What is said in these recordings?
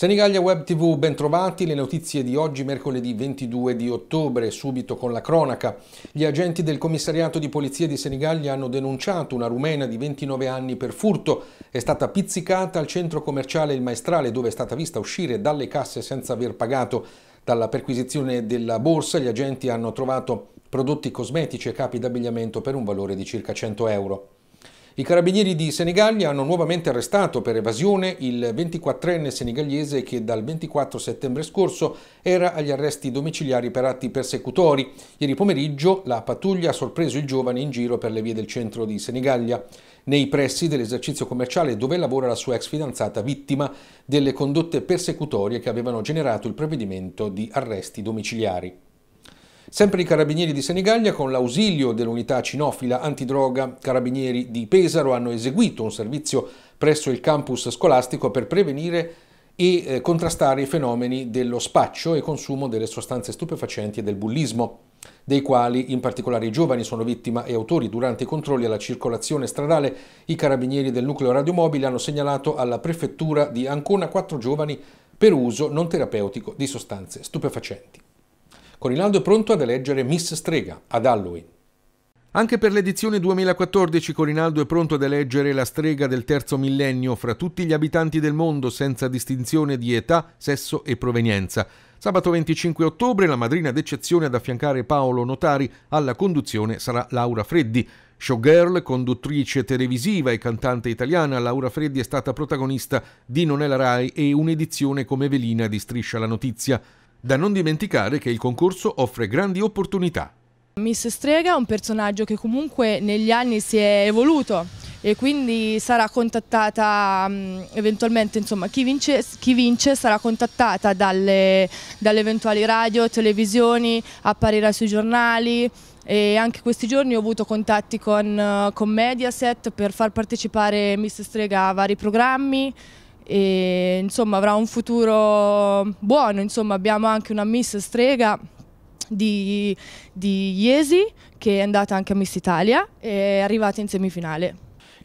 Senigallia Web TV, bentrovati, le notizie di oggi mercoledì 22 di ottobre, subito con la cronaca. Gli agenti del commissariato di polizia di Senigallia hanno denunciato una rumena di 29 anni per furto, è stata pizzicata al centro commerciale Il Maestrale dove è stata vista uscire dalle casse senza aver pagato. Dalla perquisizione della borsa gli agenti hanno trovato prodotti cosmetici e capi d'abbigliamento per un valore di circa 100 euro. I carabinieri di Senigallia hanno nuovamente arrestato per evasione il 24enne senegalese che dal 24 settembre scorso era agli arresti domiciliari per atti persecutori. Ieri pomeriggio la pattuglia ha sorpreso il giovane in giro per le vie del centro di Senigallia, nei pressi dell'esercizio commerciale dove lavora la sua ex fidanzata vittima delle condotte persecutorie che avevano generato il provvedimento di arresti domiciliari. Sempre i carabinieri di Senigallia, con l'ausilio dell'unità cinofila antidroga Carabinieri di Pesaro, hanno eseguito un servizio presso il campus scolastico per prevenire e eh, contrastare i fenomeni dello spaccio e consumo delle sostanze stupefacenti e del bullismo, dei quali in particolare i giovani sono vittima e autori. Durante i controlli alla circolazione stradale, i carabinieri del nucleo radiomobile hanno segnalato alla prefettura di Ancona quattro giovani per uso non terapeutico di sostanze stupefacenti. Corinaldo è pronto ad eleggere Miss Strega ad Halloween. Anche per l'edizione 2014 Corinaldo è pronto ad eleggere la strega del terzo millennio fra tutti gli abitanti del mondo senza distinzione di età, sesso e provenienza. Sabato 25 ottobre la madrina d'eccezione ad affiancare Paolo Notari alla conduzione sarà Laura Freddi. Showgirl, conduttrice televisiva e cantante italiana, Laura Freddi è stata protagonista di Non è la Rai e un'edizione come velina di Striscia la Notizia. Da non dimenticare che il concorso offre grandi opportunità. Miss Strega è un personaggio che comunque negli anni si è evoluto e quindi sarà contattata mm, eventualmente, insomma, chi vince, chi vince sarà contattata dalle, dalle eventuali radio, televisioni, apparirà sui giornali, e anche questi giorni ho avuto contatti con, eh, con Mediaset per far partecipare Miss Strega a vari programmi e insomma avrà un futuro buono, insomma abbiamo anche una Miss Strega di, di Iesi che è andata anche a Miss Italia e è arrivata in semifinale.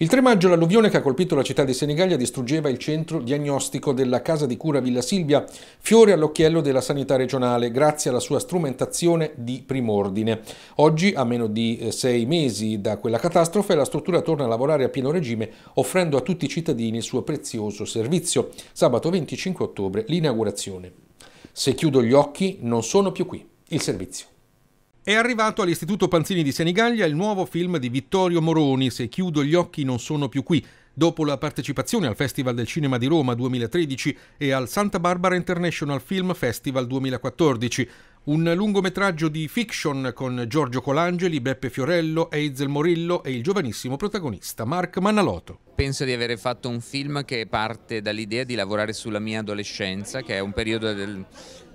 Il 3 maggio l'alluvione che ha colpito la città di Senigallia distruggeva il centro diagnostico della casa di cura Villa Silvia, fiore all'occhiello della sanità regionale, grazie alla sua strumentazione di primordine. Oggi, a meno di eh, sei mesi da quella catastrofe, la struttura torna a lavorare a pieno regime, offrendo a tutti i cittadini il suo prezioso servizio. Sabato 25 ottobre l'inaugurazione. Se chiudo gli occhi, non sono più qui. Il servizio. È arrivato all'Istituto Panzini di Senigallia il nuovo film di Vittorio Moroni, Se chiudo gli occhi non sono più qui, dopo la partecipazione al Festival del Cinema di Roma 2013 e al Santa Barbara International Film Festival 2014. Un lungometraggio di fiction con Giorgio Colangeli, Beppe Fiorello, Eizel Morillo e il giovanissimo protagonista Mark Mannaloto. Penso di aver fatto un film che parte dall'idea di lavorare sulla mia adolescenza, che è un periodo del,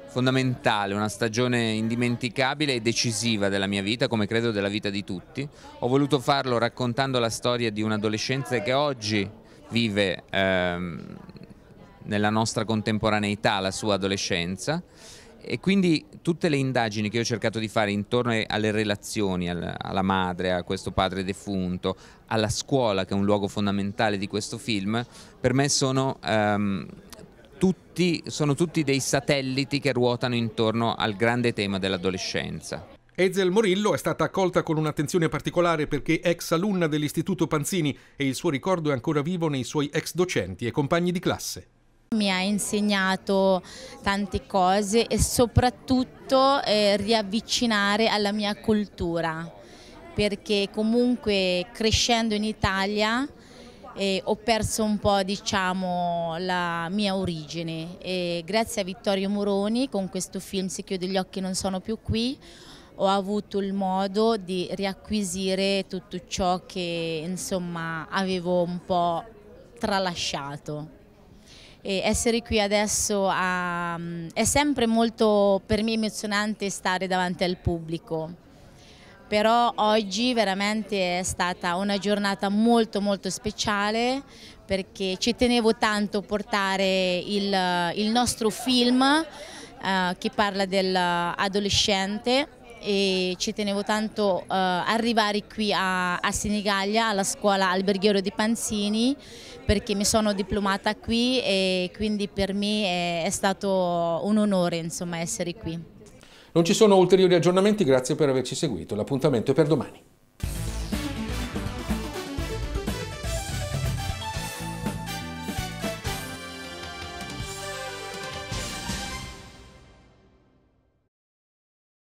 fondamentale, una stagione indimenticabile e decisiva della mia vita, come credo della vita di tutti. Ho voluto farlo raccontando la storia di un'adolescenza che oggi vive ehm, nella nostra contemporaneità la sua adolescenza e quindi tutte le indagini che ho cercato di fare intorno alle relazioni, alla madre, a questo padre defunto, alla scuola che è un luogo fondamentale di questo film, per me sono... Ehm, tutti, sono tutti dei satelliti che ruotano intorno al grande tema dell'adolescenza. Ezel Morillo è stata accolta con un'attenzione particolare perché ex alunna dell'Istituto Panzini e il suo ricordo è ancora vivo nei suoi ex docenti e compagni di classe. Mi ha insegnato tante cose e soprattutto eh, riavvicinare alla mia cultura perché comunque crescendo in Italia e ho perso un po' diciamo, la mia origine. E grazie a Vittorio Moroni con questo film Se chiudo gli occhi non sono più qui ho avuto il modo di riacquisire tutto ciò che insomma, avevo un po' tralasciato. E essere qui adesso a, è sempre molto per me emozionante stare davanti al pubblico però oggi veramente è stata una giornata molto molto speciale perché ci tenevo tanto a portare il, il nostro film eh, che parla dell'adolescente e ci tenevo tanto eh, arrivare qui a, a Senigallia alla scuola alberghiero di Panzini perché mi sono diplomata qui e quindi per me è, è stato un onore insomma essere qui. Non ci sono ulteriori aggiornamenti, grazie per averci seguito. L'appuntamento è per domani.